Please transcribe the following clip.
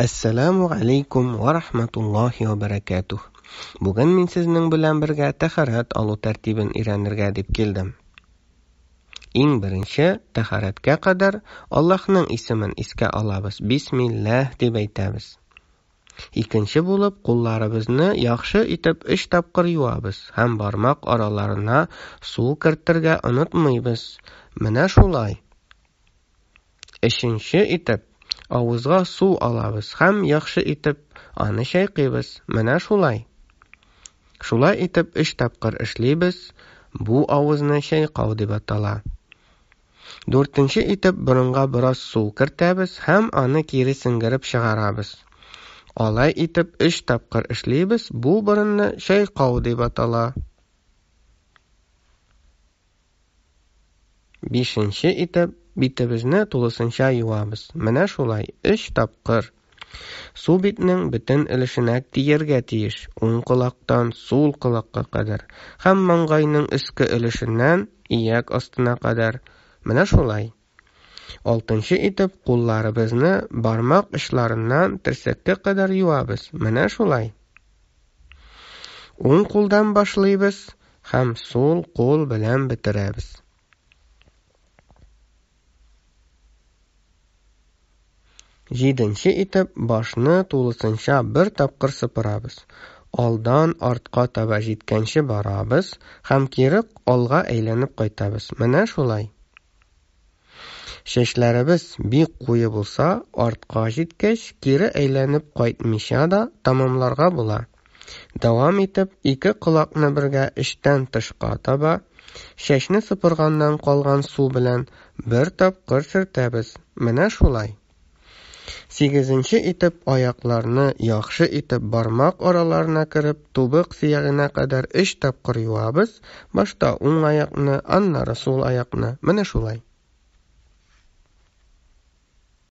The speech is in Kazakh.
Әссәләму алейкум ва рахматуллахи ва баракатух. Бүген мин сезнең белән бергә тәхарат алу тәртибен өйрәнергә деп килдем. Иң бірінші тәхарәткә кадәр Аллаһның исемен искә алабыз. Бисмиллаһ деп әйтәбез. Икенче болып кулларыбызны яқшы итеп іш тапқыр юабыз һәм бармақ араларына су кертергә онытмыйбыз. Менә шулай. Өченче итеп Ауызға су алабыз һәм яхшы итеп аны шайқибыз, Менә шулай. Шулай итеп үш тапкыр Бұл Бу шай қау деп атала. Дүртенче итеп бұрынға біраз су кертәбез һәм аны кире сеңгереп чыгарабыз. Алай итеп үш тапкыр Бұл Бу шай қау деп атала. Бишенче етіп, битебезне тулысынча юабыз. Менә шулай 3 тапкыр. Су битнең бөтен өлешенә тиергә тиеш. Уң колактан сул колакка кадәр һәм маңгайның өскә өлешеннән ияк астына кадәр. Менә шулай. Алтынчы итеп кулларыбызны бармак очларыннан терсәккә кадәр юабыз. Менә шулай. Уң кулдан башлыйбыз һәм сул кул белән бетерәбез. Жиденче етіп, башны тулысынча бір тапқыр сыпырабыз, алдан артқа таба җиткәнче барабыз һәм кире алга әйләнеп кайтабыз. Менә шулай. Чәчләребез бик қойы болса, артқа җиткәч кері әйләнеп кайтмыйча да тамамларға була. Дәвам итеп, ике құлақны бірге іштен тышка таба, чәчне сыпырганнан қалған су белән бір тапқыр сөртәбез. Менә шулай. Сегізінші етіп аяқларыны яқшы етіп бармақ араларына кіріп, тубық сияғына қадар үш тапқыр юабыз, башта оң аяқны, аннары сол аяқны, міне шулай.